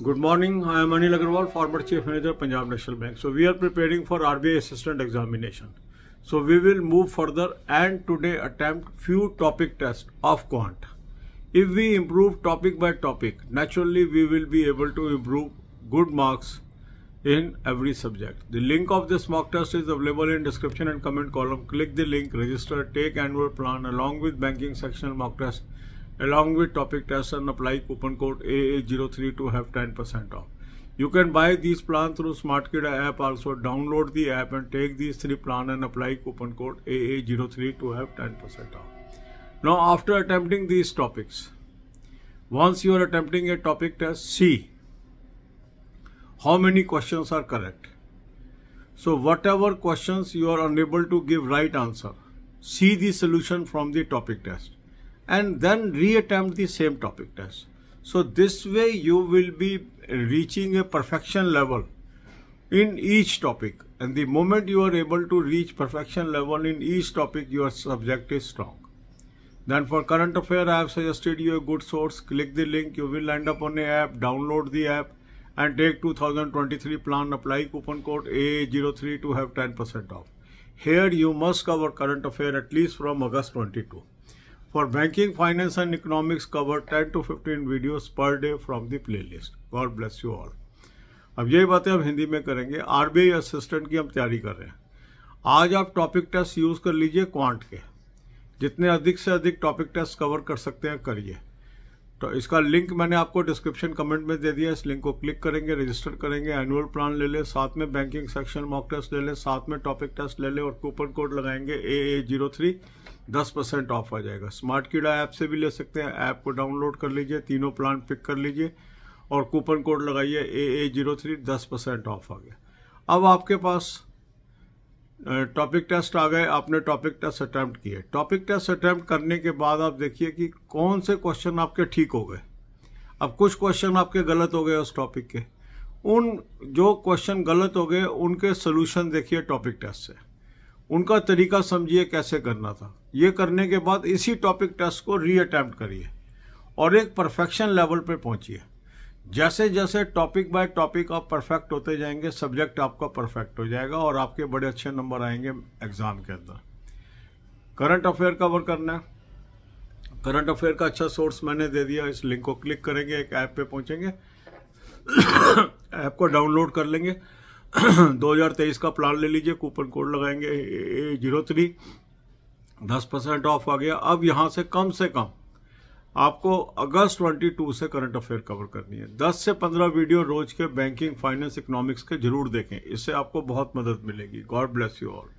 Good morning. I am Anil Agarwal, former Chief Manager, Punjab National Bank. So we are preparing for RBI Assistant Examination. So we will move further and today attempt few topic tests of quant. If we improve topic by topic, naturally we will be able to improve good marks in every subject. The link of this mock test is available in description and comment column. Click the link, register, take annual plan along with banking section mock test Along with topic test and apply coupon code AA03 to have 10% off. You can buy these plans through SmartKida app also. Download the app and take these three plans and apply coupon code AA03 to have 10% off. Now after attempting these topics, once you are attempting a topic test, see how many questions are correct. So whatever questions you are unable to give right answer, see the solution from the topic test and then reattempt the same topic test. So this way you will be reaching a perfection level in each topic. And the moment you are able to reach perfection level in each topic, your subject is strong. Then for current affair, I have suggested you a good source. Click the link. You will end up on a app. Download the app and take 2023 plan. Apply coupon code A03 to have 10% off. Here you must cover current affair at least from August 22. For banking, finance and economics cover 10 to 15 videos per day from the playlist. God bless you all. अब यही बातें हम हिंदी में करेंगे RBI assistant की हम तैयारी कर रहे हैं आज आप टॉपिक टेस्ट यूज़ कर लीजिए क्वांट के जितने अधिक से अधिक टॉपिक टेस्ट कवर कर सकते हैं करिए तो इसका लिंक मैंने आपको डिस्क्रिप्शन कमेंट में दे दिया इस लिंक को क्लिक करेंगे रजिस्टर करेंगे एनुअल प्लान ले लें साथ में बैंकिंग सेक्शन मॉक टेस्ट ले लें साथ में टॉपिक टेस्ट ले लें और कूपन कोड लगाएंगे ए ए जीरो थ्री दस परसेंट ऑफ आ जाएगा स्मार्ट कीड़ा ऐप से भी ले सकते हैं ऐप को डाउनलोड कर लीजिए तीनों प्लान पिक कर लीजिए और कूपन कोड लगाइए ए ए जीरो थ्री दस परसेंट ऑफ आ गया अब आपके पास टॉपिक टेस्ट आ गए आपने टॉपिक टेस्ट अटैम्प्ट किए टॉपिक टेस्ट अटैम्प्ट करने के बाद आप देखिए कि कौन से क्वेश्चन आपके ठीक हो गए अब कुछ क्वेश्चन आपके गलत हो गए उस टॉपिक के उन जो क्वेश्चन गलत हो गए उनके सोल्यूशन देखिए टॉपिक टेस्ट से उनका तरीका समझिए कैसे करना था ये करने के बाद इसी टॉपिक टेस्ट को रीअटैम्प्ट करिए और एक परफेक्शन लेवल पर पहुंचिए जैसे जैसे टॉपिक बाय टॉपिक आप परफेक्ट होते जाएंगे सब्जेक्ट आपका परफेक्ट हो जाएगा और आपके बड़े अच्छे नंबर आएंगे एग्ज़ाम के अंदर करंट अफेयर कवर करना है करंट अफेयर का अच्छा सोर्स मैंने दे दिया इस लिंक को क्लिक करेंगे एक ऐप पे पहुंचेंगे ऐप को डाउनलोड कर लेंगे 2023 का प्लान ले लीजिए कूपन कोड लगाएंगे ए जीरो थ्री दस परसेंट ऑफ आ गया अब यहाँ से कम से कम आपको अगस्त 22 से करंट अफेयर कवर करनी है 10 से 15 वीडियो रोज के बैंकिंग फाइनेंस इकोनॉमिक्स के जरूर देखें इससे आपको बहुत मदद मिलेगी गॉड ब्लेस यू ऑल